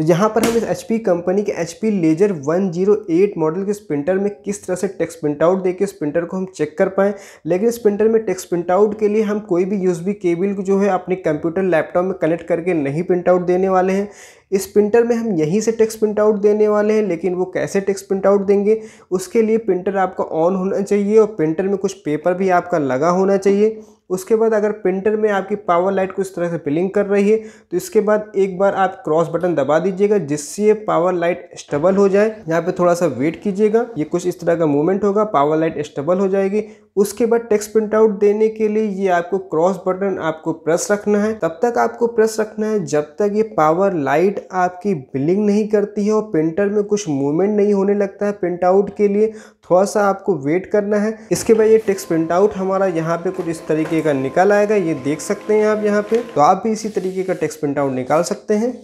तो यहाँ पर हम इस एच कंपनी के H P laser one model के इस प्रिंटर में किस तरह से टेक्स्ट आउट देके इस प्रिंटर को हम चेक कर पाएँ लेकिन इस प्रिंटर में टेक्स्ट प्रिंटआउट के लिए हम कोई भी यूज केबल को जो है अपने कंप्यूटर लैपटॉप में कनेक्ट करके नहीं प्रिंट आउट देने वाले हैं इस प्रिंटर में हम यहीं से टेक्स्ट आउट देने वाले हैं लेकिन वो कैसे टेक्स्ट आउट देंगे उसके लिए प्रिंटर आपका ऑन होना चाहिए और प्रिंटर में कुछ पेपर भी आपका लगा होना चाहिए उसके बाद अगर प्रिंटर में आपकी पावर लाइट को इस तरह से पिलिंग कर रही है तो इसके बाद एक बार आप क्रॉस बटन दबा दीजिएगा जिससे ये पावर लाइट स्टेबल हो जाए यहाँ पे थोड़ा सा वेट कीजिएगा ये कुछ इस तरह का मूवमेंट होगा पावर लाइट स्टेबल हो जाएगी उसके बाद टेक्स्ट प्रिंट आउट देने के लिए ये आपको क्रॉस बटन आपको प्रेस रखना है तब तक आपको प्रेस रखना है जब तक ये पावर लाइट आपकी बिलिंग नहीं करती है और प्रिंटर में कुछ मूवमेंट नहीं होने लगता है प्रिंट आउट के लिए थोड़ा सा आपको वेट करना है इसके बाद ये टेक्स प्रिंट आउट हमारा यहाँ पे कुछ इस तरीके का निकल आएगा ये देख सकते हैं आप यहाँ पे तो आप भी इसी तरीके का टेक्स प्रिंट आउट निकाल सकते हैं